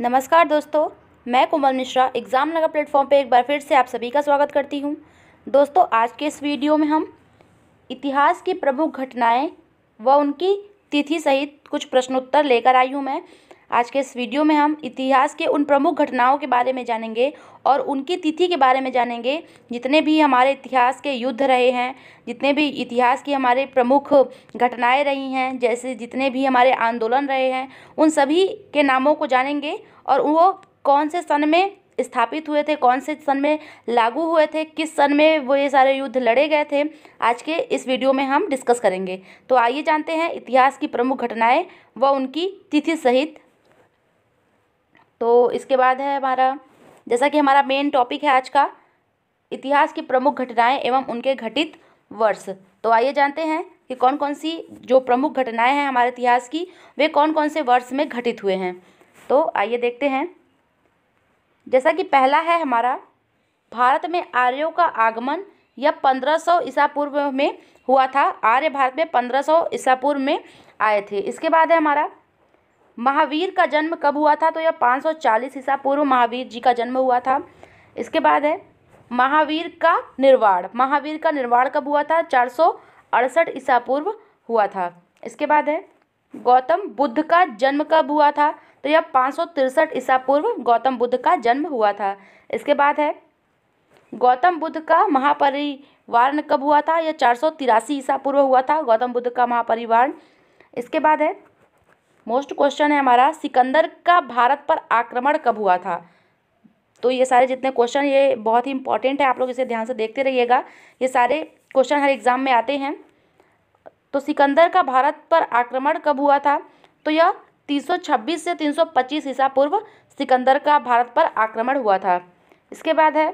नमस्कार दोस्तों मैं कोमल मिश्रा एग्ज़ाम लगा प्लेटफॉर्म पे एक बार फिर से आप सभी का स्वागत करती हूँ दोस्तों आज के इस वीडियो में हम इतिहास की प्रमुख घटनाएं व उनकी तिथि सहित कुछ प्रश्नोत्तर लेकर आई हूँ मैं आज के इस वीडियो में हम इतिहास के उन प्रमुख घटनाओं के बारे में जानेंगे और उनकी तिथि के बारे में जानेंगे जितने भी हमारे इतिहास के युद्ध रहे हैं जितने भी इतिहास की हमारे प्रमुख घटनाएं रही हैं जैसे जितने भी हमारे आंदोलन रहे हैं उन सभी के नामों को जानेंगे और वो कौन से सन में स्थापित हुए थे कौन से सन में लागू हुए थे किस सन में वो ये सारे युद्ध लड़े गए थे आज के इस वीडियो में हम डिस्कस करेंगे तो आइए जानते हैं इतिहास की प्रमुख घटनाएं व उनकी तिथि सहित तो इसके बाद है हमारा जैसा कि हमारा मेन टॉपिक है आज का इतिहास की प्रमुख घटनाएं एवं उनके घटित वर्ष तो आइए जानते हैं कि कौन कौन सी जो प्रमुख घटनाएं हैं हमारे इतिहास की वे कौन कौन से वर्ष में घटित हुए हैं तो आइए देखते हैं जैसा कि पहला है हमारा भारत में आर्यों का आगमन यह पंद्रह सौ ईसा पूर्व में हुआ था आर्य भारत में पंद्रह सौ ईसा पूर्व में आए थे इसके बाद है हमारा महावीर का जन्म कब हुआ था तो यह 540 ईसा पूर्व महावीर जी का जन्म हुआ था इसके बाद है महावीर का निर्वाण महावीर का निर्वाण कब हुआ था चार सौ अड़सठ ईसा पूर्व हुआ था इसके बाद है गौतम बुद्ध का जन्म कब हुआ था तो यह पाँच सौ तिरसठ ईसा पूर्व गौतम बुद्ध का जन्म हुआ था इसके बाद है गौतम बुद्ध का महापरिवारण कब हुआ था यह चार सौ तिरासी ईसा पूर्व हुआ था गौतम बुद्ध का महापरिवारण इसके बाद है मोस्ट क्वेश्चन है हमारा सिकंदर का भारत पर आक्रमण कब हुआ था तो ये सारे जितने क्वेश्चन ये बहुत ही इंपॉर्टेंट है आप लोग इसे ध्यान से देखते रहिएगा ये सारे क्वेश्चन हर एग्ज़ाम में आते हैं तो सिकंदर का भारत पर आक्रमण कब हुआ था तो यह 326 से 325 ईसा पूर्व सिकंदर का भारत पर आक्रमण हुआ था इसके बाद है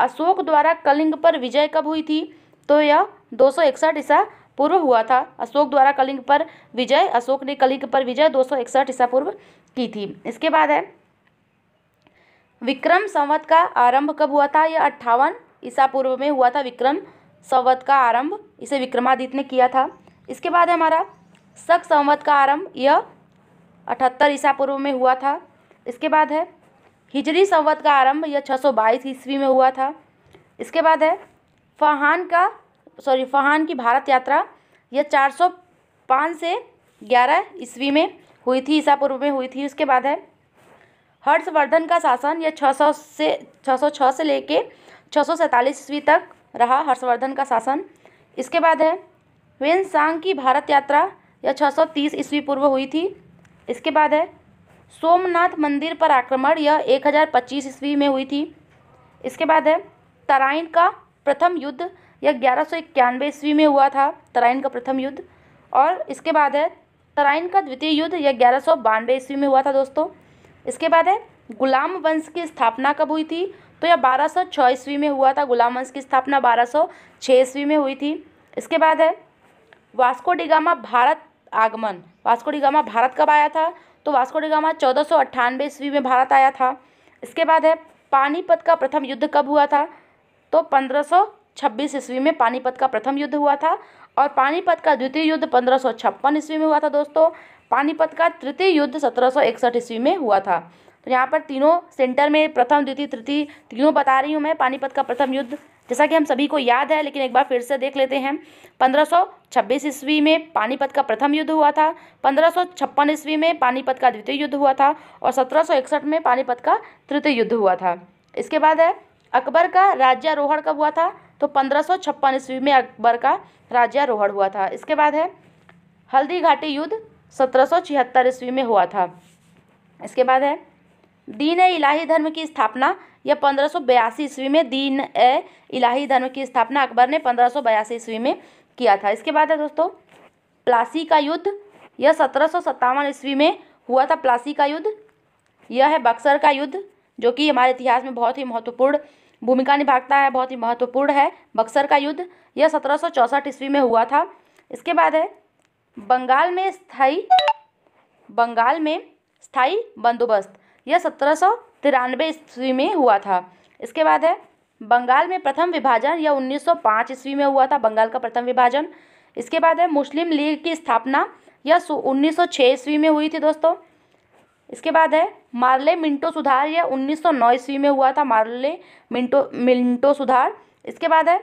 अशोक द्वारा कलिंग पर विजय कब हुई थी तो यह दो ईसा पूर्व हुआ था अशोक द्वारा कलिंग पर विजय अशोक ने कलिंग पर विजय दो सौ इकसठ ईसा पूर्व की थी इसके बाद है विक्रम संवत का आरंभ कब हुआ था यह अट्ठावन ईसा पूर्व में हुआ था विक्रम संवत का आरंभ इसे विक्रमादित्य ने किया था इसके बाद हमारा शक संवत का आरंभ यह अठहत्तर ईसा पूर्व में हुआ था इसके बाद है हिजरी संवत का आरंभ यह बाईस ईस्वी में हुआ था इसके बाद है फहान का सॉरी फ़हान की भारत यात्रा यह चार सौ पाँच से ग्यारह ईस्वी में हुई थी ईसा पूर्व में हुई थी उसके बाद है हर्षवर्धन का शासन यह छः सौ से छः सौ छः से लेके छः सौ सैंतालीस ईस्वी तक रहा हर्षवर्धन का शासन इसके बाद है वेन सांग की भारत यात्रा यह छः सौ तीस ईस्वी पूर्व हुई थी इसके बाद है सोमनाथ मंदिर पर आक्रमण यह एक हज़ार पच्चीस ईस्वी में हुई थी इसके बाद है तराइन का प्रथम युद्ध यह ग्यारह सौ इक्यानवे ईस्वी में हुआ था तराइन का प्रथम युद्ध और इसके बाद है तराइन का द्वितीय युद्ध यह ग्यारह सौ बानवे ईस्वी में हुआ था दोस्तों इसके बाद है गुलाम वंश की स्थापना कब हुई थी तो यह बारह सौ छः ईस्वी में हुआ था गुलाम वंश की स्थापना बारह सौ छः ईस्वी में हुई थी इसके बाद है वास्को डिगामा भारत आगमन वास्को डिगामा भारत कब आया था तो वास्को डिगामा चौदह सौ अट्ठानवे ईस्वी में भारत आया था इसके बाद है पानीपत का प्रथम युद्ध कब हुआ था तो पंद्रह सौ छब्बीस ईस्वी में पानीपत का प्रथम युद्ध हुआ था और पानीपत का द्वितीय युद्ध पंद्रह सौ छप्पन ईस्वी में हुआ था दोस्तों पानीपत का तृतीय युद्ध सत्रह सौ इकसठ ईस्वी में हुआ था तो यहाँ पर तीनों सेंटर में प्रथम द्वितीय तृतीय तीनों बता रही हूँ मैं पानीपत का प्रथम युद्ध जैसा कि हम सभी को याद है लेकिन एक बार फिर से देख लेते हैं पंद्रह ईस्वी में पानीपत का प्रथम युद्ध हुआ था पंद्रह ईस्वी में पानीपत का द्वितीय युद्ध हुआ था और सत्रह में पानीपत का तृतीय युद्ध हुआ था इसके बाद है अकबर का राज्यारोहण कब हुआ था तो पंद्रह सौ छप्पन ईस्वी में अकबर का राज्यारोहण हुआ था इसके बाद है हल्दी घाटी युद्ध सत्रह सौ छिहत्तर ईस्वी में हुआ था इसके बाद है दीन ए इलाही धर्म की स्थापना यह पंद्रह सौ बयासी ईस्वी में दीन ए इलाही धर्म की स्थापना अकबर ने पंद्रह सौ बयासी ईस्वी में किया था इसके बाद है दोस्तों प्लासी का युद्ध यह सत्रह सौ सत्तावन ईस्वी में हुआ था प्लासी का युद्ध यह है बक्सर का युद्ध जो कि हमारे इतिहास में बहुत ही महत्वपूर्ण भूमिका निभाता है बहुत ही महत्वपूर्ण है बक्सर का युद्ध यह सत्रह ईस्वी में हुआ था इसके बाद है बंगाल में स्थाई बंगाल में स्थाई बंदोबस्त यह सत्रह सौ तिरानवे ईस्वी में हुआ था इसके बाद है बंगाल में प्रथम विभाजन यह 1905 ईस्वी में हुआ था बंगाल का प्रथम विभाजन इसके बाद है मुस्लिम लीग की स्थापना यह 1906 ईस्वी में हुई थी दोस्तों इसके बाद है मार्ले मिंटो सुधार यह नौ ईस्वी में हुआ था मार्ले मिंटो मिंटो सुधार इसके बाद है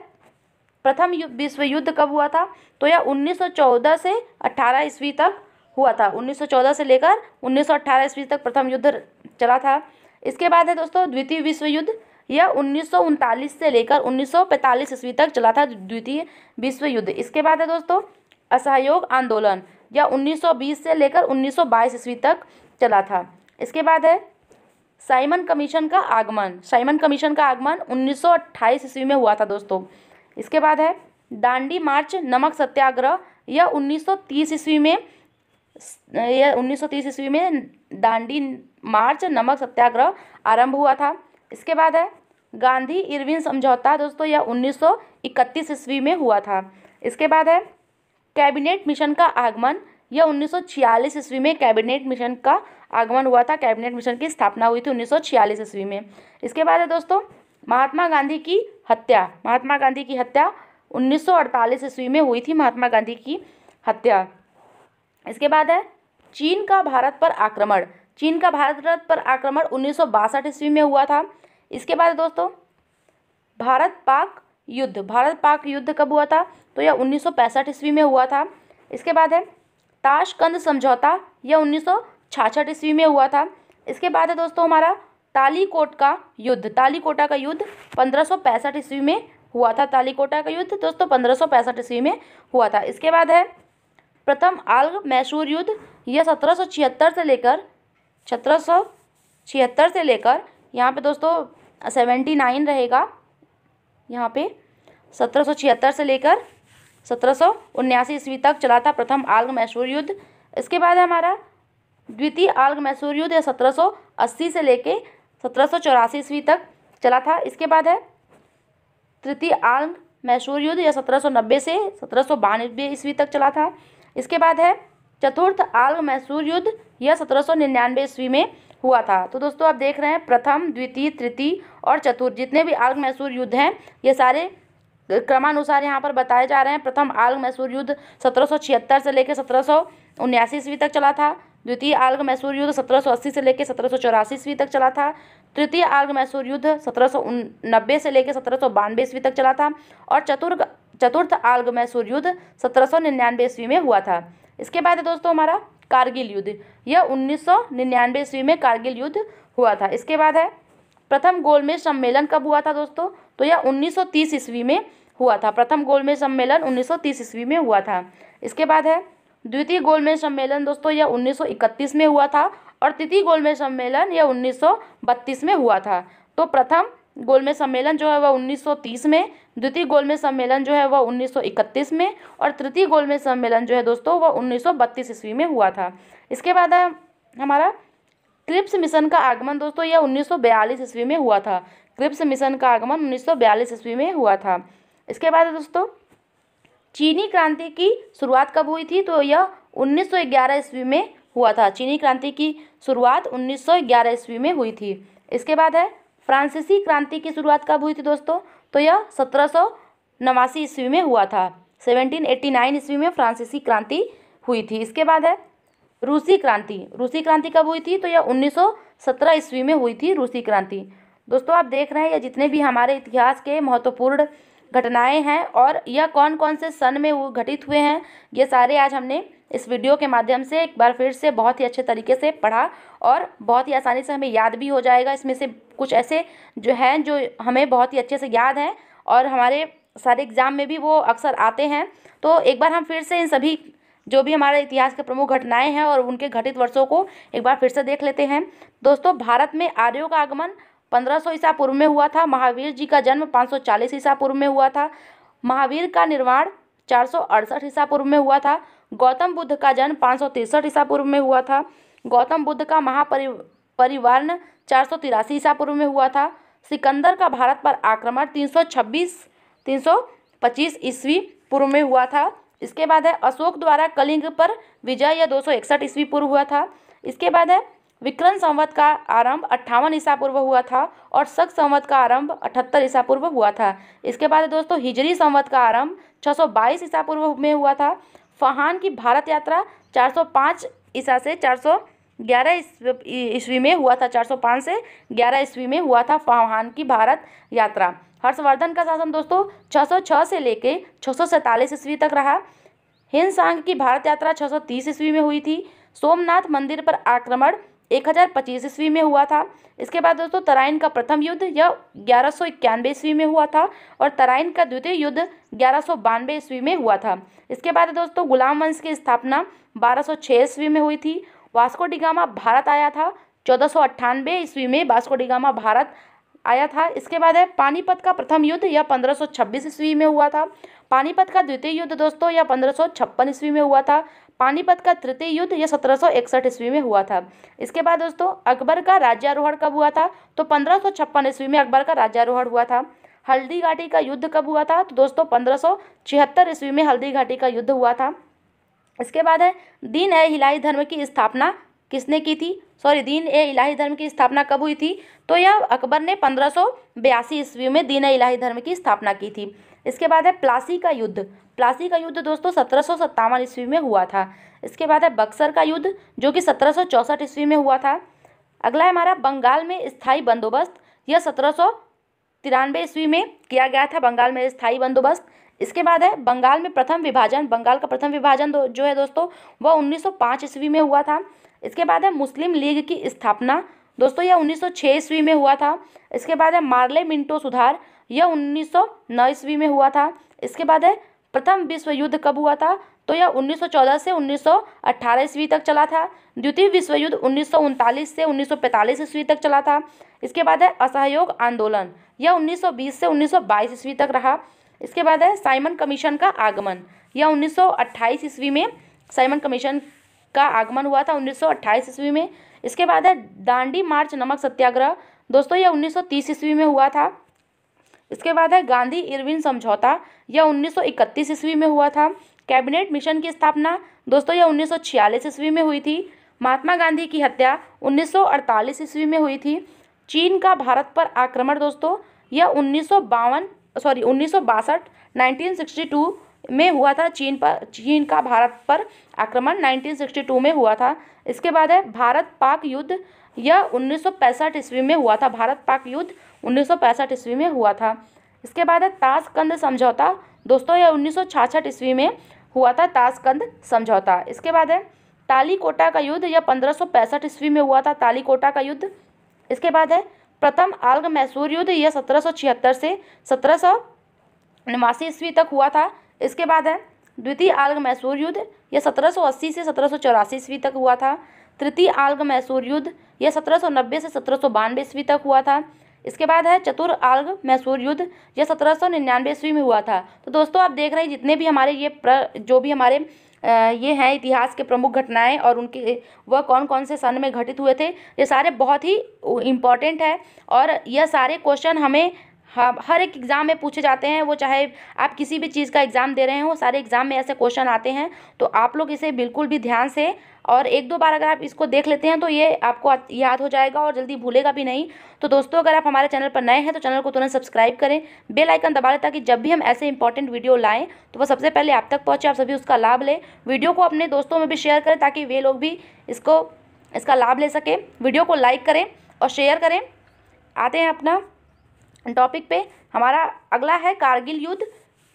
प्रथम विश्व युद्ध कब हुआ था तो यह 1914 से 18 ईस्वी तक हुआ था 1914 से लेकर 1918 ईस्वी तक प्रथम युद्ध चला था इसके बाद है दोस्तों द्वितीय विश्व युद्ध यह उन्नीस से लेकर 1945 ईस्वी तक चला था द्वितीय विश्व युद्ध इसके बाद है दोस्तों असहयोग आंदोलन यह 1920 से लेकर 1922 ईस्वी तक चला था इसके बाद है साइमन कमीशन का आगमन साइमन कमीशन का आगमन उन्नीस ईस्वी में हुआ था दोस्तों इसके बाद है दांडी मार्च नमक सत्याग्रह यह 1930 ईस्वी में यह 1930 ईस्वी में दांडी मार्च नमक सत्याग्रह आरंभ हुआ था इसके बाद है गांधी इरविन समझौता दोस्तों यह 1931 ईस्वी में हुआ था इसके बाद है कैबिनेट मिशन का आगमन यह 1946 ईस्वी में कैबिनेट मिशन का आगमन हुआ था कैबिनेट मिशन की स्थापना हुई थी 1946 ईस्वी में इसके बाद है दोस्तों महात्मा गांधी की हत्या महात्मा गांधी की हत्या 1948 ईस्वी में हुई थी महात्मा गांधी की हत्या इसके बाद है चीन का भारत पर आक्रमण चीन का भारत पर आक्रमण उन्नीस ईस्वी में हुआ था इसके बाद दोस्तों भारत पाक युद्ध भारत पाक युद्ध कब हुआ था तो यह उन्नीस ईस्वी में हुआ था इसके बाद है ताशकंद समझौता यह उन्नीस ईस्वी में हुआ था इसके बाद है दोस्तों हमारा तालीकोट का युद्ध तालीकोटा का युद्ध पंद्रह ईस्वी में हुआ था तालीकोटा का युद्ध दोस्तों पंद्रह ईस्वी में हुआ था इसके बाद है प्रथम आल्ग मैसूर युद्ध यह सत्रह से लेकर सत्रह से लेकर यहाँ पे दोस्तों सेवेंटी नाइन रहेगा यहाँ पे सत्रह से लेकर सत्रह ईस्वी तक चला था प्रथम आल्ग मैसूर युद्ध इसके बाद हमारा द्वितीय आल्ग मैसूर युद्ध या सत्रह से लेके सत्रह ईस्वी तक चला था इसके बाद है तृतीय आल्ग मैसूर युद्ध या नब्बे से सत्रह ईस्वी तक चला था इसके बाद है चतुर्थ आल्ग मैसूर युद्ध यह सत्रह ईस्वी में हुआ था तो दोस्तों आप देख रहे हैं प्रथम द्वितीय तृतीय और चतुर्थ जितने भी आल्ग मैसूर युद्ध हैं ये सारे क्रमानुसार यहाँ पर बताए जा रहे हैं प्रथम आल्ग मैसूर युद्ध सत्रह से लेकर सत्रह ईस्वी तक चला था द्वितीय आल्ग मैसूर युद्ध 1780 से लेकर सत्रह ईस्वी तक चला था तृतीय आल्ग मैसूर युद्ध सत्रह से लेकर सत्रह ईस्वी तक चला था और चतुर्ग चतुर्थ आल्ग मैसूर युद्ध सत्रह ईस्वी में हुआ था इसके बाद दोस्तों हमारा कारगिल युद्ध यह 1999 ईस्वी में कारगिल युद्ध हुआ था इसके बाद है प्रथम गोलमेज सम्मेलन कब हुआ था दोस्तों तो यह 1930 ईस्वी में हुआ था प्रथम गोलमेज सम्मेलन उन्नीस ईस्वी में हुआ था इसके बाद है द्वितीय गोलमेज सम्मेलन दोस्तों यह 1931 में हुआ था और तृतीय गोलमेज सम्मेलन यह 1932 में हुआ था तो प्रथम गोलमेज सम्मेलन जो है वह 1930 में द्वितीय गोलमेज सम्मेलन जो है वह 1931 में और तृतीय गोलमेज सम्मेलन जो है दोस्तों वह 1932 ईस्वी में हुआ था इसके बाद है हमारा क्रिप्स मिशन का आगमन दोस्तों यह 1942 ईस्वी में हुआ था क्रिप्स मिशन का आगमन 1942 ईस्वी में हुआ था इसके बाद दोस्तों चीनी क्रांति की शुरुआत कब हुई थी तो यह 1911 ईस्वी में हुआ था चीनी क्रांति की शुरुआत 1911 ईस्वी में हुई थी इसके बाद है फ्रांसीसी क्रांति की शुरुआत कब हुई थी दोस्तों तो यह सत्रह ईस्वी में हुआ था 1789 ईस्वी में फ्रांसीसी क्रांति हुई थी इसके बाद है रूसी क्रांति रूसी क्रांति कब हुई थी तो यह उन्नीस ईस्वी में हुई थी रूसी क्रांति दोस्तों आप देख रहे हैं या जितने भी हमारे इतिहास के महत्वपूर्ण घटनाएं हैं और यह कौन कौन से सन में वो घटित हुए हैं ये सारे आज हमने इस वीडियो के माध्यम से एक बार फिर से बहुत ही अच्छे तरीके से पढ़ा और बहुत ही आसानी से हमें याद भी हो जाएगा इसमें से कुछ ऐसे जो हैं जो हमें बहुत ही अच्छे से याद हैं और हमारे सारे एग्ज़ाम में भी वो अक्सर आते हैं तो एक बार हम फिर से इन सभी जो भी हमारे इतिहास के प्रमुख घटनाएं हैं और उनके घटित वर्षों को एक बार फिर से देख लेते हैं दोस्तों भारत में आर्यों का आगमन पंद्रह सौ ईसा पूर्व में हुआ था महावीर जी का जन्म 540 ईसा पूर्व में हुआ था महावीर का निर्माण चार सौ अड़सठ ईसा पूर्व में हुआ था गौतम बुद्ध का जन्म पाँच सौ तिरसठ ईसा पूर्व में हुआ था गौतम बुद्ध का महापरि परिवारन चार सौ तिरासी ईसा पूर्व में हुआ था सिकंदर का भारत पर आक्रमण तीन सौ छब्बीस तीन सौ पच्चीस ईस्वी पूर्व में हुआ था इसके बाद है अशोक द्वारा कलिंग पर विजय यह दो सौ इकसठ ईस्वी पूर्व हुआ था इसके बाद है विक्रम संवत का आरंभ अट्ठावन ईसा पूर्व हुआ था और शक संवत का आरंभ अठहत्तर ईसा पूर्व हुआ था इसके बाद दोस्तों हिजरी संवत का आरंभ 622 ईसा पूर्व में हुआ था फहान की भारत यात्रा 405 ईसा से 411 ईस्वी में हुआ था 405 से 11 ईस्वी में हुआ था फहान की भारत यात्रा हर्षवर्धन का शासन दोस्तों छः से लेके छः ईस्वी तक रहा हिंदसांग सांग की भारत यात्रा तीस ईस्वी में हुई थी सोमनाथ मंदिर पर आक्रमण एक हज़ार पच्चीस ईस्वी में हुआ था इसके बाद दोस्तों तराइन का प्रथम युद्ध यह ग्यारह सौ इक्यानवे ईस्वी में हुआ था और तराइन का द्वितीय युद्ध ग्यारह सौ बानवे ईस्वी में हुआ था इसके बाद दोस्तों गुलाम वंश की स्थापना बारह सौ छः ईस्वी में हुई थी वास्को डिगामा भारत आया था चौदह सौ अट्ठानवे ईस्वी में वास्को डिगामा भारत आया था इसके बाद है पानीपत का प्रथम युद्ध यह छब्बीस ईस्वी में हुआ था पानीपत का द्वितीय युद्ध दोस्तों यह पंद्रह ईस्वी में हुआ था पानीपत का तृतीय युद्ध यह सत्रह सौ इकसठ ईस्वी में हुआ था इसके बाद दोस्तों अकबर का राज्यारोहण कब हुआ था तो पंद्रह सौ छप्पन ईस्वी में अकबर का राज्यारोहण हुआ था हल्दी घाटी का युद्ध कब हुआ था तो दोस्तों पंद्रह सौ छिहत्तर ईस्वी में हल्दी घाटी का युद्ध हुआ था इसके बाद है दीन ए हिलाई धर्म की स्थापना किसने की थी सॉरी दीन ए इलाही धर्म की स्थापना कब हुई थी तो यह अकबर ने पंद्रह सौ बयासी ईस्वी में दीन ए इलाही धर्म की स्थापना की थी इसके बाद है प्लासी का युद्ध प्लासी का युद्ध दोस्तों सत्रह ईस्वी में हुआ था इसके बाद है बक्सर का युद्ध जो कि सत्रह ईस्वी में हुआ था अगला है हमारा बंगाल में स्थाई बंदोबस्त यह सत्रह तिरानवे ईस्वी में किया गया था बंगाल में स्थाई बंदोबस्त इसके बाद है बंगाल में प्रथम विभाजन बंगाल का प्रथम विभाजन जो है दोस्तों वह 1905 ईस्वी में हुआ था इसके बाद है मुस्लिम लीग की स्थापना दोस्तों यह 1906 ईस्वी में हुआ था इसके बाद है मार्ले मिंटो सुधार यह उन्नीस सौ ईस्वी में हुआ था इसके बाद है प्रथम विश्व युद्ध कब हुआ था तो यह 1914 से 1918 ईस्वी तक चला था द्वितीय विश्व युद्ध उन्नीस से 1945 ईस्वी तक चला था इसके बाद है असहयोग आंदोलन यह 1920 से 1922 ईस्वी तक रहा इसके बाद है साइमन कमीशन का आगमन यह 1928 ईस्वी में साइमन कमीशन का आगमन हुआ था 1928 ईस्वी में इसके बाद है दांडी मार्च नमक सत्याग्रह दोस्तों यह उन्नीस ईस्वी में हुआ था इसके बाद है गांधी इरविन समझौता यह 1931 ईस्वी में हुआ था कैबिनेट मिशन की स्थापना दोस्तों यह 1946 ईस्वी में हुई थी महात्मा गांधी की हत्या 1948 ईस्वी में हुई थी चीन का भारत पर आक्रमण दोस्तों यह उन्नीस सॉरी उन्नीस 1962 में हुआ था चीन पर चीन का भारत पर आक्रमण 1962 में हुआ था इसके बाद है भारत पाक युद्ध यह उन्नीस ईस्वी में हुआ था भारत पाक युद्ध उन्नीस ईस्वी में हुआ था इसके बाद है ताशकंद समझौता दोस्तों यह उन्नीस ईस्वी में हुआ था ताशकंद समझौता इसके बाद है तालीकोटा का युद्ध यह पंद्रह ईस्वी में हुआ था तालीकोटा का युद्ध इसके बाद है प्रथम आल्ग मैसूर युद्ध यह सत्रह से सत्रह नवासी ईस्वी तक हुआ था इसके बाद है द्वितीय आल्ग मैसूर युद्ध यह 1780 से सत्रह ईस्वी तक हुआ था तृतीय आल्ग मैसूर युद्ध यह 1790 से सत्रह ईस्वी तक हुआ था इसके बाद है चतुर आल्ग मैसूर युद्ध यह सत्रह सौ निन्यानवे ईस्वी में हुआ था तो दोस्तों आप देख रहे हैं जितने भी हमारे ये प्र, जो भी हमारे ये हैं इतिहास के प्रमुख घटनाएं और उनके वह कौन कौन से सन में घटित हुए थे ये सारे बहुत ही इम्पॉर्टेंट है और यह सारे क्वेश्चन हमें हाँ हर एक एग्ज़ाम में पूछे जाते हैं वो चाहे आप किसी भी चीज़ का एग्ज़ाम दे रहे हो सारे एग्ज़ाम में ऐसे क्वेश्चन आते हैं तो आप लोग इसे बिल्कुल भी ध्यान से और एक दो बार अगर आप इसको देख लेते हैं तो ये आपको याद हो जाएगा और जल्दी भूलेगा भी नहीं तो दोस्तों अगर आप हमारे चैनल पर नए हैं तो चैनल को तुरंत सब्सक्राइब करें बेल आइकन दबा लें ताकि जब भी हम ऐसे इंपॉर्टेंट वीडियो लाएं तो वो सबसे पहले आप तक पहुंचे आप सभी उसका लाभ लें वीडियो को अपने दोस्तों में भी शेयर करें ताकि वे लोग भी इसको इसका लाभ ले सकें वीडियो को लाइक करें और शेयर करें आते हैं अपना टॉपिक पे हमारा अगला है कारगिल युद्ध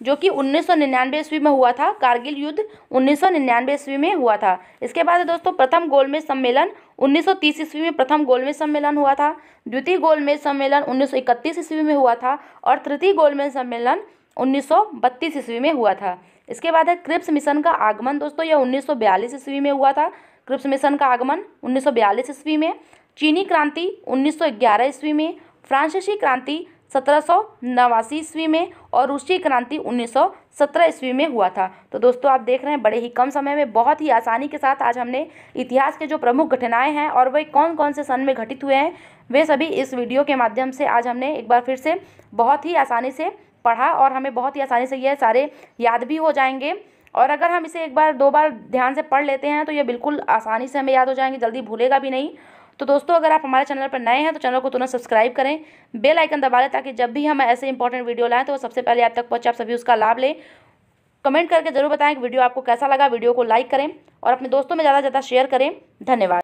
जो कि 1999 ईस्वी में हुआ था कारगिल युद्ध 1999 ईस्वी में हुआ था इसके बाद दोस्तों प्रथम गोलमेज सम्मेलन 1930 ईस्वी में प्रथम गोलमेज सम्मेलन हुआ था द्वितीय गोलमेज सम्मेलन 1931 ईस्वी में हुआ था और तृतीय गोलमेज सम्मेलन 1932 ईस्वी में हुआ था इसके बाद है क्रिप्स मिशन का आगमन दोस्तों यह उन्नीस ईस्वी में हुआ था क्रिप्स मिशन का आगमन उन्नीस ईस्वी में चीनी क्रांति उन्नीस ईस्वी में फ्रांसीसी क्रांति सत्रह ईस्वी में और रूसी क्रांति 1917 ईस्वी में हुआ था तो दोस्तों आप देख रहे हैं बड़े ही कम समय में बहुत ही आसानी के साथ आज हमने इतिहास के जो प्रमुख घटनाएं हैं और वे कौन कौन से सन में घटित हुए हैं वे सभी इस वीडियो के माध्यम से आज हमने एक बार फिर से बहुत ही आसानी से पढ़ा और हमें बहुत ही आसानी से यह सारे याद भी हो जाएंगे और अगर हम इसे एक बार दो बार ध्यान से पढ़ लेते हैं तो ये बिल्कुल आसानी से हमें याद हो जाएंगे जल्दी भूलेगा भी नहीं तो दोस्तों अगर आप हमारे चैनल पर नए हैं तो चैनल को तुरंत सब्सक्राइब करें बेल आइकन दबा लें ताकि जब भी हम ऐसे इंपॉर्टेंट वीडियो लाएँ तो वो सबसे पहले आप तक पहुँचे आप सभी उसका लाभ लें कमेंट करके ज़रूर बताएं कि वीडियो आपको कैसा लगा वीडियो को लाइक करें और अपने दोस्तों में ज़्यादा से ज़्यादा शेयर करें धन्यवाद